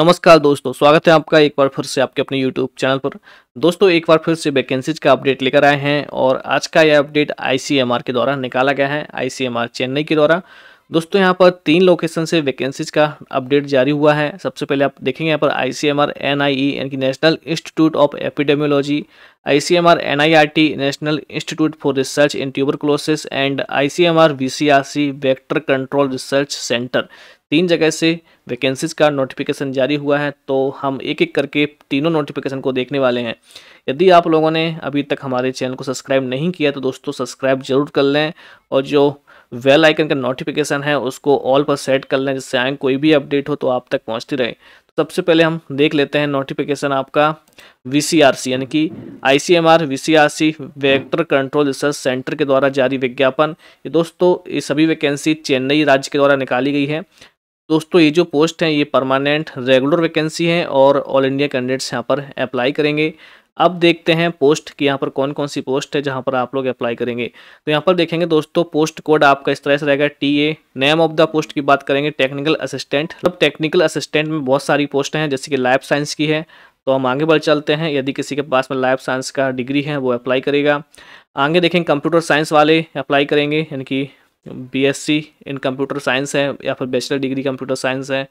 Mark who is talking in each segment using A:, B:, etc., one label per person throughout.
A: नमस्कार दोस्तों स्वागत है आपका एक बार फिर से आपके अपने YouTube चैनल पर दोस्तों एक बार फिर से वैकेंसीज का अपडेट लेकर आए हैं और आज का यह अपडेट आईसीएमआर के द्वारा निकाला गया है आईसीएमआर चेन्नई के द्वारा दोस्तों यहाँ पर तीन लोकेशन से वैकेंसीज का अपडेट जारी हुआ है सबसे पहले आप देखेंगे यहाँ पर I C M R N I E यानी कि national institute of epidemiology I C M R N I R T national institute for research in tuberculosis and I C M R V C R C vector control research centre तीन जगह से vacancies का notification जारी हुआ है तो हम एक एक करके तीनों नोटिफिकेशन को देखने वाले हैं यदि आप लोगों ने अभी तक हमारे चैनल को सब्सक्राइब नहीं किया तो दोस्तों सब्सक्राइब जरूर कर लें और जो वेल आइकन का नोटिफिकेशन है उसको ऑल पर सेट कर लें जिससे आए कोई भी अपडेट हो तो आप तक पहुँचती रहे तो सबसे पहले हम देख लेते हैं नोटिफिकेशन आपका वी यानी कि I C M R vector control research centre के द्वारा जारी विज्ञापन ये दोस्तों ये सभी वैकेंसी चेन्नई राज्य के द्वारा निकाली गई है दोस्तों ये जो पोस्ट हैं ये परमानेंट रेगुलर वैकेंसी हैं और ऑल इंडिया कैंडिडेट्स यहाँ पर अप्लाई करेंगे अब देखते हैं पोस्ट की यहाँ पर कौन कौन सी पोस्ट है जहाँ पर आप लोग अप्लाई करेंगे तो यहाँ पर देखेंगे दोस्तों पोस्ट कोड आपका इस तरह से रहेगा T A name of the post की बात करेंगे टेक्निकल असिस्टेंट मतलब टेक्निकल असिस्टेंट में बहुत सारी पोस्ट हैं जैसे कि लाइफ साइंस की है तो हम आगे बढ़ चलते हैं यदि किसी के पास में लाइफ साइंस का डिग्री है वो अप्लाई करेगा आगे देखेंगे कंप्यूटर साइंस वाले अप्लाई करेंगे यानी कि बीएससी इन कंप्यूटर साइंस है या फिर बैचलर डिग्री कंप्यूटर साइंस है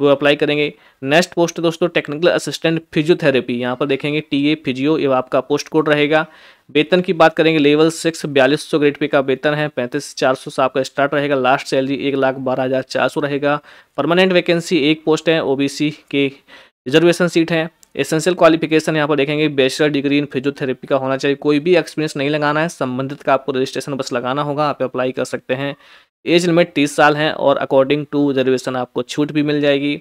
A: वो अप्लाई करेंगे नेक्स्ट पोस्ट है दोस्तों टेक्निकल असिस्टेंट फिजियोथेरेपी यहाँ पर देखेंगे टी ए फिजियो ये आपका पोस्ट कोड रहेगा वेतन की बात करेंगे लेवल सिक्स बयालीस सौ ग्रेड पे का वेतन है पैंतीस चार सौ से आपका स्टार्ट रहेगा लास्ट सैलरी एक लाख बारह हज़ार चार सौ रहेगा परमानेंट वैकेंसी एक पोस्ट है ओ के रिजर्वेशन सीट है एसेंशियल क्वालिफिकेशन यहाँ पर देखेंगे बैचलर डिग्री इन फिजियोथेरेपी का होना चाहिए कोई भी एक्सपीरियंस नहीं लगाना है संबंधित का आपको रजिस्ट्रेशन बस लगाना होगा आप अप्लाई कर सकते हैं एज लिमिट तीस साल है और अकॉर्डिंग टू रिजर्वेशन आपको छूट भी मिल जाएगी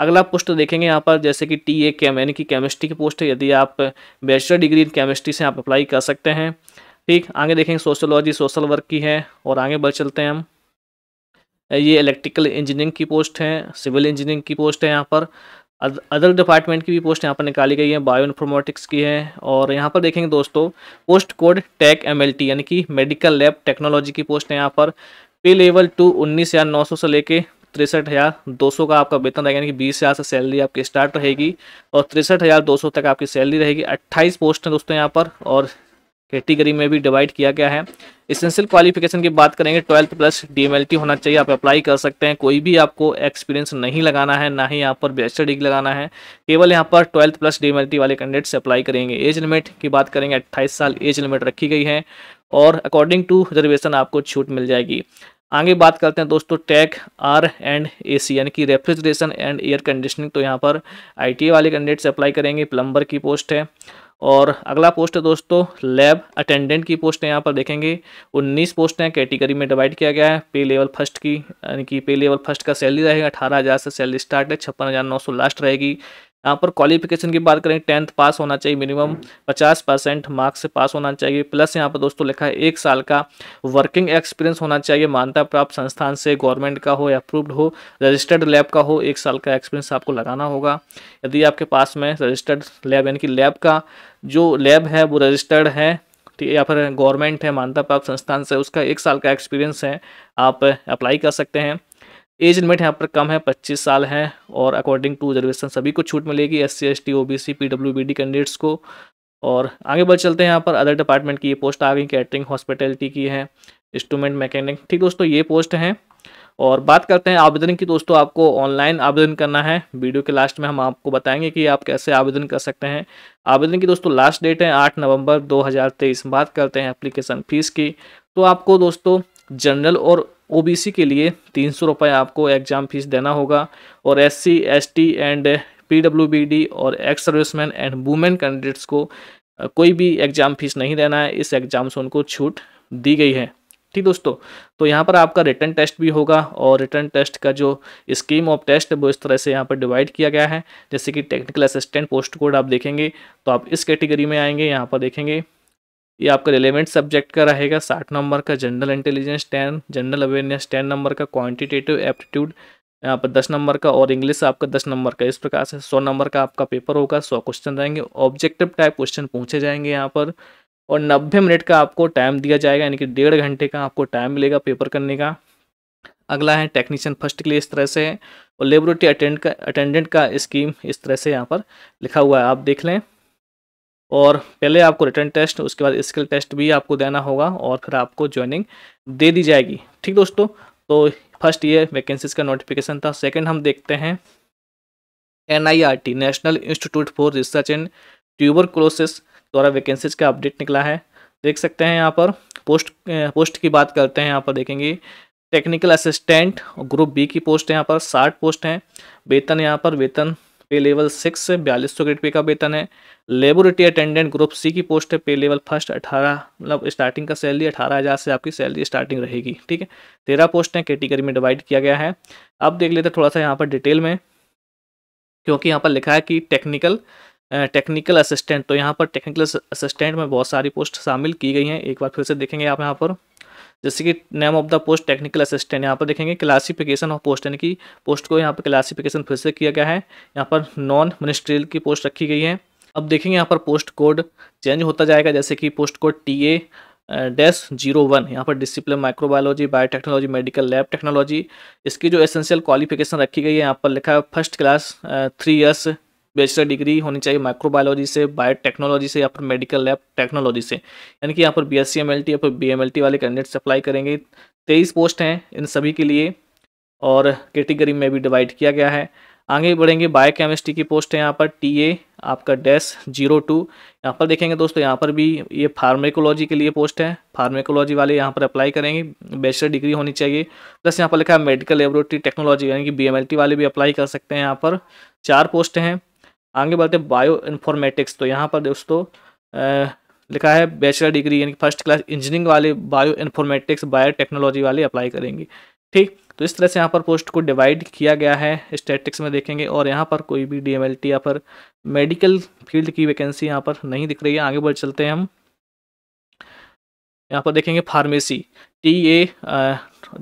A: अगला पोस्ट देखेंगे यहाँ पर जैसे कि टी ए केम यानी कि केमिस्ट्री की पोस्ट है यदि आप बैचलर डिग्री इन केमिस्ट्री से आप अप्लाई कर सकते हैं ठीक आगे देखेंगे सोशोलॉजी सोशल वर्क की है और आगे बढ़ चलते हैं हम ये इलेक्ट्रिकल इंजीनियरिंग की पोस्ट है सिविल इंजीनियरिंग की पोस्ट है यहाँ पर अदर डिपार्टमेंट की भी पोस्ट यहाँ पर निकाली गई है बायो इन्फॉर्मेटिक्स की है और यहाँ पर देखेंगे दोस्तों पोस्ट कोड टेक एमएलटी यानी कि मेडिकल लैब टेक्नोलॉजी की पोस्ट है यहाँ पर पे लेवल टू उन्नीस हज़ार नौ सौ से लेके तिरसठ हज़ार दो सौ का आपका वेतन रहेगा यानी कि बीस हज़ार से सैलरी आपकी स्टार्ट रहेगी और तिरसठ हज़ार दो सौ तक आपकी सैलरी रहेगी अट्ठाईस पोस्ट हैं दोस्तों यहाँ पर और कैटेगरी में भी डिवाइड किया गया है इसेंशियल क्वालिफिकेशन की बात करेंगे ट्वेल्थ प्लस डी होना चाहिए आप अप्लाई कर सकते हैं कोई भी आपको एक्सपीरियंस नहीं लगाना है ना ही यहाँ पर बैचलर डिग्री लगाना है केवल यहाँ पर ट्वेल्थ प्लस डी वाले कैंडिडेट्स अप्लाई करेंगे एज लिमिट की बात करेंगे अट्ठाईस साल एज लिमिट रखी गई है और अकॉर्डिंग टू रिजर्वेशन आपको छूट मिल जाएगी आगे बात करते हैं दोस्तों टैक आर एंड ए सी यानी कि रेफ्रिजरेशन एंड एयर कंडीशनिंग तो यहाँ पर आई वाले कैंडिडेट्स अप्लाई करेंगे प्लम्बर की पोस्ट है और अगला पोस्ट है दोस्तों लैब अटेंडेंट की पोस्ट है यहाँ पर देखेंगे उन्नीस पोस्ट हैं कैटेगरी में डिवाइड किया गया है पे लेवल फर्स्ट की यानी कि पे लेवल फर्स्ट का सैलरी रहेगा अठारह हज़ार से सैलरी स्टार्ट है छप्पन हज़ार नौ सौ लास्ट रहेगी यहाँ पर क्वालिफिकेशन की बात करें टेंथ पास होना चाहिए मिनिमम 50 परसेंट मार्क्स से पास होना चाहिए प्लस यहाँ पर दोस्तों लिखा है एक साल का वर्किंग एक्सपीरियंस होना चाहिए मान्यता प्राप्त संस्थान से गवर्नमेंट का हो या अप्रूव्ड हो रजिस्टर्ड लैब का हो एक साल का एक्सपीरियंस आपको लगाना होगा यदि आपके पास में रजिस्टर्ड लैब यानी कि लैब का जो लैब है वो रजिस्टर्ड है या फिर गवर्नमेंट है मान्यता प्राप्त संस्थान से उसका एक साल का एक्सपीरियंस है आप अप्लाई कर सकते हैं एज लिमिट यहाँ पर कम है 25 साल है और अकॉर्डिंग टू रिजर्वेशन सभी को छूट मिलेगी S C S T O B C P W B D candidates को और आगे बढ़ चलते हैं यहाँ पर अदर डिपार्टमेंट की ये पोस्ट आ गई कैटरिंग हॉस्पिटलिटी की है इंस्ट्रूमेंट मैकेनिक ठीक दोस्तों ये पोस्ट हैं और बात करते हैं आवेदन की दोस्तों आपको ऑनलाइन आवेदन करना है वीडियो के लास्ट में हम आपको बताएंगे कि आप कैसे आवेदन कर सकते हैं आवेदन की दोस्तों लास्ट डेट है आठ नवंबर 2023 बात करते हैं एप्लीकेशन फ़ीस की तो आपको दोस्तों जनरल और ओबीसी के लिए तीन सौ रुपये आपको एग्ज़ाम फीस देना होगा और एससी एसटी एंड पीडब्ल्यूबीडी और ex serviceman and women candidates को कोई भी एग्ज़ाम फीस नहीं देना है इस एग्ज़ाम से उनको छूट दी गई है ठीक दोस्तों तो यहाँ पर आपका रिटर्न टेस्ट भी होगा और रिटर्न टेस्ट का जो स्कीम ऑफ टेस्ट है वो इस तरह से यहाँ पर डिवाइड किया गया है जैसे कि टेक्निकल असिस्टेंट पोस्ट कोड आप देखेंगे तो आप इस कैटेगरी में आएंगे यहाँ पर देखेंगे ये आपका रिलेवेंट सब्जेक्ट का रहेगा साठ नंबर का general intelligence ten general awareness ten number का क्वांटिटेटिव एप्टीट्यूड यहाँ पर दस नंबर का और इंग्लिश आपका दस नंबर का इस प्रकार से सौ नंबर का आपका पेपर होगा सौ क्वेश्चन रहेंगे ऑब्जेक्टिव टाइप क्वेश्चन पूछे जाएंगे यहाँ पर और नब्बे मिनट का आपको टाइम दिया जाएगा यानी कि डेढ़ घंटे का आपको टाइम मिलेगा पेपर करने का अगला है टेक्नीशियन फर्स्ट के लिए इस तरह से है और लेबोरेटरी अटेंड का अटेंडेंट का स्कीम इस तरह से यहाँ पर लिखा हुआ है आप देख लें और पहले आपको रिटर्न टेस्ट उसके बाद स्किल टेस्ट भी आपको देना होगा और फिर आपको ज्वाइनिंग दे दी जाएगी ठीक दोस्तों तो फर्स्ट ये वैकेंसीज का नोटिफिकेशन था सेकंड हम देखते हैं NIRT national institute for research and tuberculosis द्वारा वैकेंसीज का अपडेट निकला है देख सकते हैं यहाँ पर पोस्ट पोस्ट की बात करते हैं यहाँ पर देखेंगे टेक्निकल असिस्टेंट ग्रुप बी की पोस्ट है यहाँ पर साठ पोस्ट हैं वेतन यहाँ पर वेतन पे लेवल सिक्स से बयालीस सौ ग्रेड पे का वेतन है लेबोरेटरी अटेंडेंट ग्रुप सी की पोस्ट है पे लेवल फर्स्ट अठारह मतलब स्टार्टिंग का सैलरी अठारह हज़ार से आपकी सैलरी स्टार्टिंग रहेगी ठीक है तेरह पोस्ट हैं कैटेगरी में डिवाइड किया गया है अब देख लेते हैं थोड़ा सा यहाँ पर डिटेल में क्योंकि यहाँ पर लिखा है कि टेक्निकल टेक्निकल असिस्टेंट तो यहाँ पर टेक्निकल असिस्टेंट में बहुत सारी पोस्ट शामिल की गई हैं एक बार फिर से देखेंगे आप यहाँ पर जैसे कि name of the post technical assistant यहाँ पर देखेंगे क्लासिफिकेशन ऑफ पोस्ट यानी कि पोस्ट को यहाँ पर क्लासिफिकेशन फिर से किया गया है यहाँ पर नॉन मिनिस्ट्रियल की पोस्ट रखी गई है अब देखेंगे यहाँ पर पोस्ट कोड चेंज होता जाएगा जैसे कि post code T A dash zero one यहाँ पर discipline microbiology biotechnology medical lab technology इसकी जो एसेंशियल क्वालिफिकेशन रखी गई है यहाँ पर लिखा है first class three years bachelor degree होनी चाहिए माइक्रोबायोलॉजी से बायोटेक्नोलॉजी से या फिर मेडिकल लैब टेक्नोलॉजी से यानी कि यहाँ पर B S C M L T या फिर बी एम एल टी वाले कैंडिडेट्स अप्लाई करेंगे तेईस पोस्ट हैं इन सभी के लिए और कैटेगरी में भी डिवाइड किया गया है आगे बढ़ेंगे बायो केमिस्ट्री की पोस्ट है यहाँ पर टी ए आपका डैस जीरो टू यहाँ पर देखेंगे दोस्तों यहाँ पर भी ये फार्मेकोलॉजी के लिए पोस्ट है फार्मेकोलॉजी वाले यहाँ पर अप्लाई करेंगे बैचलर डिग्री होनी चाहिए प्लस यहाँ पर लिखा है मेडिकल लेबोरेटरी टेक्नोलॉजी यानी कि बी वाले भी अप्लाई कर सकते हैं यहाँ पर चार पोस्ट हैं आगे बढ़ते हैं बायो इन्फॉर्मेटिक्स तो यहाँ पर दोस्तों लिखा है बैचलर डिग्री यानी फर्स्ट क्लास इंजीनियरिंग वाले बायो इन्फॉर्मेटिक्स बायो टेक्नोलॉजी वाले अप्लाई करेंगे ठीक तो इस तरह से यहाँ पर पोस्ट को डिवाइड किया गया है स्टेटिक्स में देखेंगे और यहाँ पर कोई भी डी एम या फिर मेडिकल फील्ड की वैकेंसी यहाँ पर नहीं दिख रही है आगे बढ़ चलते हैं हम यहाँ पर देखेंगे pharmacy T A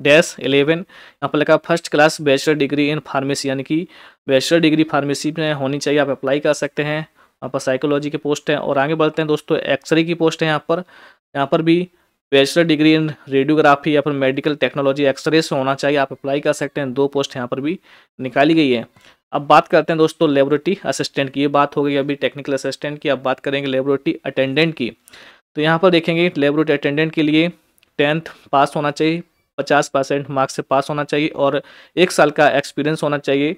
A: dash eleven यहाँ पर लिखा first class bachelor degree in pharmacy यानी कि बैचलर डिग्री फार्मेसी में होनी चाहिए आप अप्लाई कर सकते हैं वहाँ पर साइकोलॉजी की पोस्ट है और आगे बढ़ते हैं दोस्तों एक्सरे की पोस्ट है यहाँ पर यहाँ पर भी बैचलर डिग्री इन रेडियोग्राफी या फिर मेडिकल टेक्नोलॉजी एक्सरे से होना चाहिए आप अप्लाई कर सकते हैं दो पोस्ट यहाँ पर भी निकाली गई है अब बात करते हैं दोस्तों लेबोरेटरी असिस्टेंट की ये बात हो गई अभी टेक्निकल असिस्टेंट की अब बात करेंगे लेबोरेटरी अटेंडेंट की तो यहाँ पर देखेंगे लेबोरेटरी अटेंडेंट के लिए टेंथ पास होना चाहिए पचास परसेंट मार्क्स से पास होना चाहिए और एक साल का एक्सपीरियंस होना चाहिए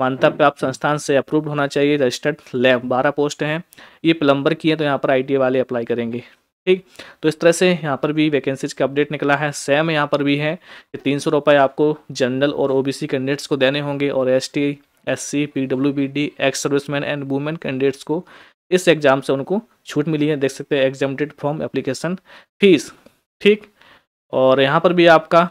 A: मान्यता प्राप्त संस्थान से अप्रूव्ड होना चाहिए रजिस्टर्ड लैब बारह पोस्ट हैं ये प्लम्बर की है तो यहाँ पर आई वाले अप्लाई करेंगे ठीक तो इस तरह से यहाँ पर भी वैकेंसीज का अपडेट निकला है सेम यहाँ पर भी है कि तीन सौ रुपये आपको जनरल और ओबीसी कैंडिडेट्स को देने होंगे और S T S C P W B D ex serviceman and women candidates को इस एग्ज़ाम से उनको छूट मिली है देख सकते हैं एग्जामेटेड फॉर्म एप्लीकेशन फीस ठीक और यहाँ पर भी आपका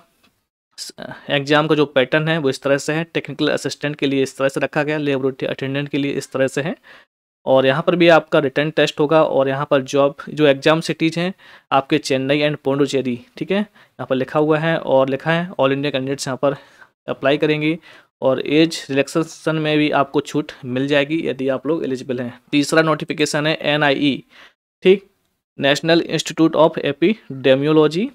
A: एग्जाम का जो पैटर्न है वो इस तरह से है टेक्निकल असिस्टेंट के लिए इस तरह से रखा गया लेबोरेटरी अटेंडेंट के लिए इस तरह से है और यहाँ पर भी आपका रिटर्न टेस्ट होगा और यहाँ पर जॉब जो एग्जाम सिटीज हैं आपके चेन्नई एंड पोंडोचेरी ठीक है यहाँ पर लिखा हुआ है और लिखा है ऑल इंडिया कैंडिडेट्स यहाँ पर अप्लाई करेंगी और एज रिलेक्सेशन में भी आपको छूट मिल जाएगी यदि आप लोग एलिजिबल हैं तीसरा नोटिफिकेशन है एन e, ठीक नेशनल इंस्टीट्यूट ऑफ डेम्योलॉजी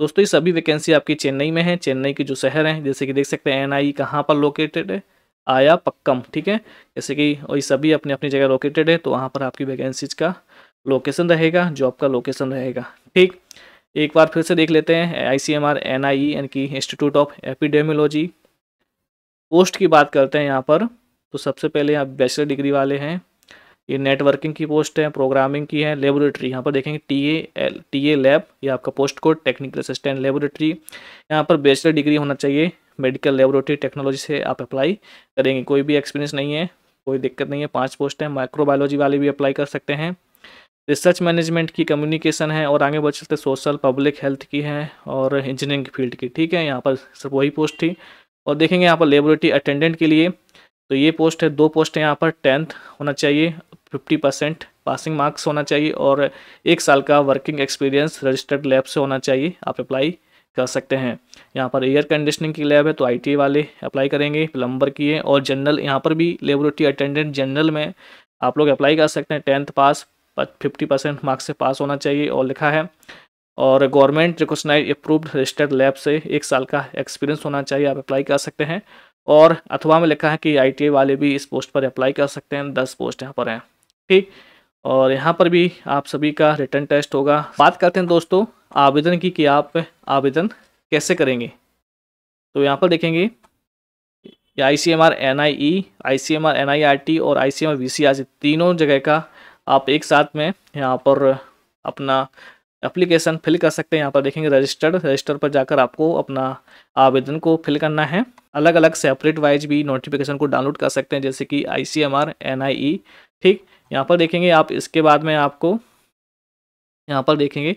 A: दोस्तों ये सभी वैकेंसी आपकी चेन्नई में है चेन्नई के जो शहर हैं जैसे कि देख सकते हैं एन आई e कहाँ पर लोकेटेड है आया पक्कम ठीक है जैसे कि और ये सभी अपनी अपनी जगह लोकेटेड है तो वहाँ पर आपकी वैकेंसीज का लोकेशन रहेगा जॉब का लोकेशन रहेगा ठीक एक बार फिर से देख लेते हैं I C M R N I यानी कि इंस्टीट्यूट ऑफ एपिडेमोलॉजी पोस्ट की बात करते हैं यहाँ पर तो सबसे पहले आप बैचलर डिग्री वाले हैं ये नेटवर्किंग की पोस्ट है प्रोग्रामिंग की है लेबोरेटरी यहाँ पर देखेंगे T A L T A lab ये आपका post code technical assistant laboratory यहाँ पर बैचलर डिग्री होना चाहिए मेडिकल लेबोरेटरी टेक्नोलॉजी से आप अप्लाई करेंगे कोई भी एक्सपीरियंस नहीं है कोई दिक्कत नहीं है पाँच पोस्ट हैं माइक्रोबायोलॉजी वाले भी अप्लाई कर सकते हैं रिसर्च मैनेजमेंट की कम्युनिकेशन है और आगे बढ़ सकते सोशल पब्लिक हेल्थ की है और इंजीनियरिंग फील्ड की ठीक है यहाँ पर सिर्फ वही पोस्ट थी और देखेंगे यहाँ पर लेबोरेटरी अटेंडेंट के लिए तो ये पोस्ट है दो पोस्ट है यहाँ पर टेंथ होना चाहिए फिफ्टी परसेंट पासिंग मार्क्स होना चाहिए और एक साल का वर्किंग एक्सपीरियंस रजिस्टर्ड लैब से होना चाहिए आप अप्लाई कर सकते हैं यहाँ पर एयर कंडीशनिंग की लैब है तो आईटी e वाले अप्लाई करेंगे प्लम्बर की है और जनरल यहाँ पर भी लेबोरेटरी अटेंडेंट जनरल में आप लोग अप्लाई कर सकते हैं tenth pass fifty percent marks से पास होना चाहिए और लिखा है और government recognise approved registered lab से एक साल का एक्सपीरियंस होना चाहिए आप अप्लाई कर सकते हैं और अथवा में लिखा है कि आई e वाले भी इस पोस्ट पर अप्लाई कर सकते हैं दस पोस्ट यहाँ पर हैं ठीक और यहाँ पर भी आप सभी का रिटर्न टेस्ट होगा बात करते हैं दोस्तों आवेदन की कि आप आवेदन कैसे करेंगे तो यहाँ पर देखेंगे I C M R N I E I C M R N I R T और I C M R V C R तीनों जगह का आप एक साथ में यहाँ पर अपना एप्लीकेशन फिल कर सकते हैं यहाँ पर देखेंगे रजिस्टर्ड रजिस्टर पर जाकर आपको अपना आवेदन को फिल करना है अलग अलग सेपरेट वाइज भी नोटिफिकेशन को डाउनलोड कर सकते हैं जैसे कि I C M R N I E ठीक यहाँ पर देखेंगे आप इसके बाद में आपको यहाँ पर देखेंगे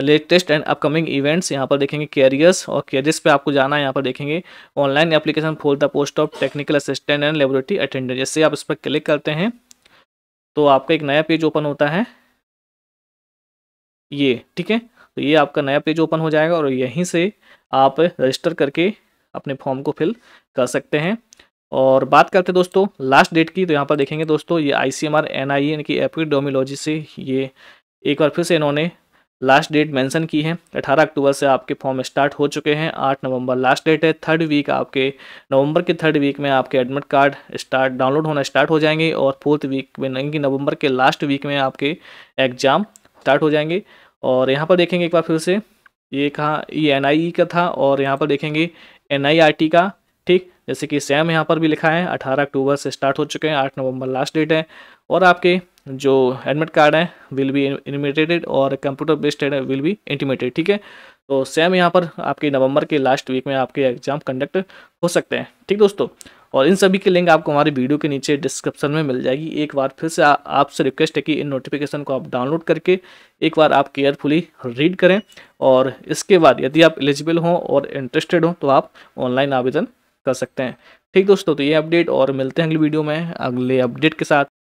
A: लेटेस्ट एंड अपकमिंग इवेंट्स यहाँ पर देखेंगे कैरियर्स और कैरियर्स पे आपको जाना है यहाँ पर देखेंगे online application for the post of technical assistant and laboratory attendant जैसे आप इस पर क्लिक करते हैं तो आपका एक नया पेज ओपन होता है ये ठीक है तो ये आपका नया पेज ओपन हो जाएगा और यहीं से आप रजिस्टर करके अपने फॉर्म को फिल कर सकते हैं और बात करते हैं दोस्तों लास्ट डेट की तो यहाँ पर देखेंगे दोस्तों ये I C M R N I यानी कि एपिडोमोलॉजी से ये एक बार फिर से इन्होंने लास्ट डेट मेंशन की है 18 अक्टूबर से आपके फॉर्म स्टार्ट हो चुके हैं 8 नवंबर लास्ट डेट है थर्ड वीक आपके नवंबर के थर्ड वीक में आपके एडमिट कार्ड स्टार्ट डाउनलोड होना स्टार्ट हो जाएंगे और फोर्थ वीक में यानी कि नवंबर के लास्ट वीक में आपके एग्ज़ाम स्टार्ट हो जाएंगे और यहाँ पर देखेंगे एक बार फिर से ये कहाँ ये एन e का था और यहाँ पर देखेंगे एन e का ठीक जैसे कि सैम यहाँ पर भी लिखा है अठारह अक्टूबर से स्टार्ट हो चुके हैं आठ नवंबर लास्ट डेट है और आपके जो एडमिट कार्ड हैं विल बी इनमेटेटेड और कंप्यूटर बेस्ड है विल बी इंटीमेटेड ठीक है तो सेम यहाँ पर आपके नवंबर के लास्ट वीक में आपके एग्जाम कंडक्ट हो सकते हैं ठीक दोस्तों और इन सभी के लिंक आपको हमारी वीडियो के नीचे डिस्क्रिप्शन में मिल जाएगी एक बार फिर से आपसे रिक्वेस्ट है कि इन नोटिफिकेशन को आप डाउनलोड करके एक बार आप केयरफुली रीड करें और इसके बाद यदि आप एलिजिबल हों और इंटरेस्टेड हों तो आप ऑनलाइन आवेदन कर सकते हैं ठीक दोस्तों तो ये अपडेट और मिलते हैं अगली वीडियो में अगले अपडेट के साथ